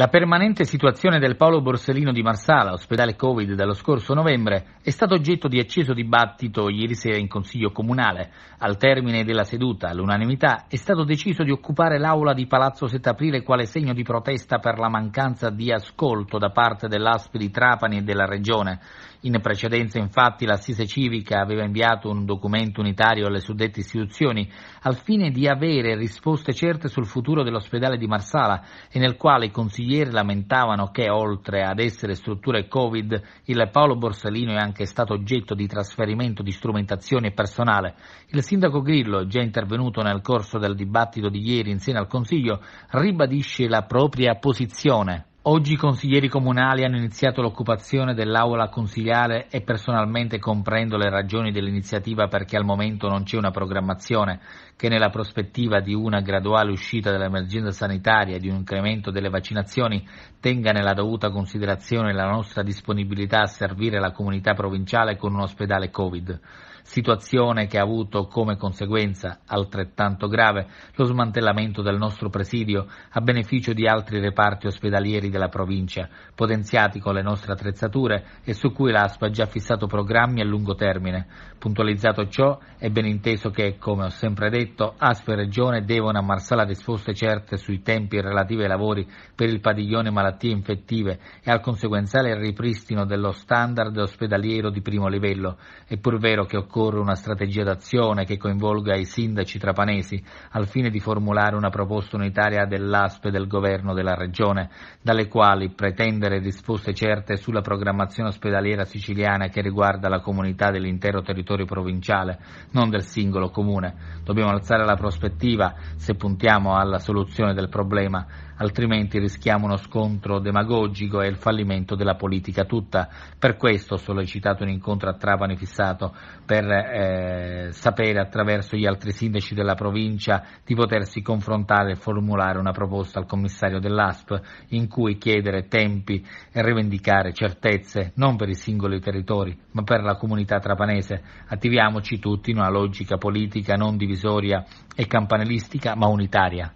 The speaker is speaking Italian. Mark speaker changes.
Speaker 1: La permanente situazione del Paolo Borsellino di Marsala, ospedale Covid dallo scorso novembre, è stata oggetto di acceso dibattito ieri sera in Consiglio Comunale. Al termine della seduta, all'unanimità, è stato deciso di occupare l'aula di Palazzo 7 aprile quale segno di protesta per la mancanza di ascolto da parte dell'ASP di Trapani e della Regione. In precedenza, infatti, l'Assise Civica aveva inviato un documento unitario alle suddette istituzioni al fine di avere risposte certe sul futuro dell'ospedale di Marsala e nel quale i consiglieri ieri lamentavano che, oltre ad essere strutture Covid, il Paolo Borsellino è anche stato oggetto di trasferimento di strumentazione e personale. Il sindaco Grillo, già intervenuto nel corso del dibattito di ieri insieme al Consiglio, ribadisce la propria posizione. Oggi i consiglieri comunali hanno iniziato l'occupazione dell'aula consigliale e personalmente comprendo le ragioni dell'iniziativa perché al momento non c'è una programmazione che nella prospettiva di una graduale uscita dall'emergenza sanitaria e di un incremento delle vaccinazioni tenga nella dovuta considerazione la nostra disponibilità a servire la comunità provinciale con un ospedale Covid situazione che ha avuto come conseguenza altrettanto grave lo smantellamento del nostro presidio a beneficio di altri reparti ospedalieri della provincia, potenziati con le nostre attrezzature e su cui l'ASPA ha già fissato programmi a lungo termine. Puntualizzato ciò, è ben inteso che, come ho sempre detto, ASPA e Regione devono ammarsare risposte certe sui tempi relativi ai lavori per il padiglione malattie infettive e al conseguenziale ripristino dello standard ospedaliero di primo livello. È pur vero che occorre una strategia d'azione che coinvolga i sindaci trapanesi al fine di formulare una proposta unitaria dell'ASPE e del governo della Regione. Dalle le quali pretendere risposte certe sulla programmazione ospedaliera siciliana che riguarda la comunità dell'intero territorio provinciale, non del singolo comune. Dobbiamo alzare la prospettiva se puntiamo alla soluzione del problema altrimenti rischiamo uno scontro demagogico e il fallimento della politica tutta. Per questo ho sollecitato un incontro a Trapani fissato per eh, sapere attraverso gli altri sindaci della provincia di potersi confrontare e formulare una proposta al commissario dell'ASP in cui chiedere tempi e rivendicare certezze non per i singoli territori ma per la comunità trapanese. Attiviamoci tutti in una logica politica non divisoria e campanilistica ma unitaria.